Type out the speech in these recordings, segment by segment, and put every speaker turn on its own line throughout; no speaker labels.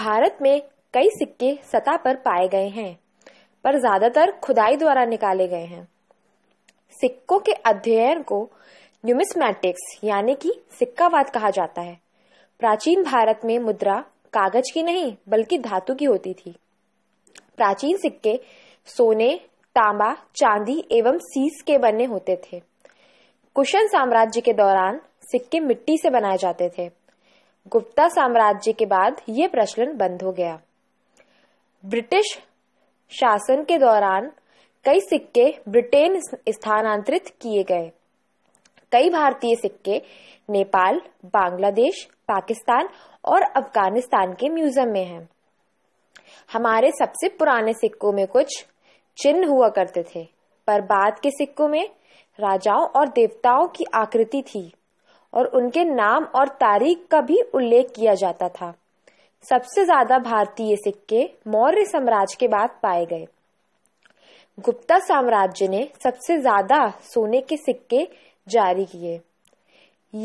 भारत में कई सिक्के सतह पर पाए गए हैं पर ज्यादातर खुदाई द्वारा निकाले गए हैं सिक्कों के अध्ययन को न्यूमिस्मैटिक्स यानी कि सिक्कावाद कहा जाता है प्राचीन भारत में मुद्रा कागज की नहीं बल्कि धातु की होती थी प्राचीन सिक्के सोने तांबा चांदी एवं सीस के बने होते थे कुशन साम्राज्य के दौरान सिक्के मिट्टी से बनाए जाते थे गुप्ता साम्राज्य के बाद ये प्रचलन बंद हो गया ब्रिटिश शासन के दौरान कई सिक्के ब्रिटेन स्थानांतरित किए गए कई भारतीय सिक्के नेपाल बांग्लादेश पाकिस्तान और अफगानिस्तान के म्यूजियम में हैं। हमारे सबसे पुराने सिक्कों में कुछ चिन्ह हुआ करते थे पर बाद के सिक्कों में राजाओं और देवताओं की आकृति थी और उनके नाम और तारीख का भी उल्लेख किया जाता था सबसे ज्यादा भारतीय सिक्के मौर्य साम्राज्य के बाद पाए गए गुप्ता साम्राज्य ने सबसे ज्यादा सोने के सिक्के जारी किए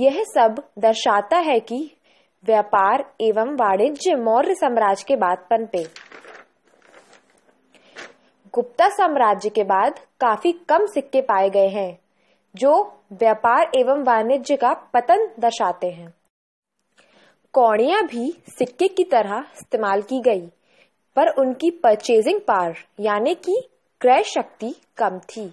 यह सब दर्शाता है कि व्यापार एवं वाणिज्य मौर्य साम्राज्य के बाद पनपे गुप्ता साम्राज्य के बाद काफी कम सिक्के पाए गए हैं जो व्यापार एवं वाणिज्य का पतन दर्शाते हैं कौड़िया भी सिक्के की तरह इस्तेमाल की गई पर उनकी परचेजिंग पार यानी कि क्रय शक्ति कम थी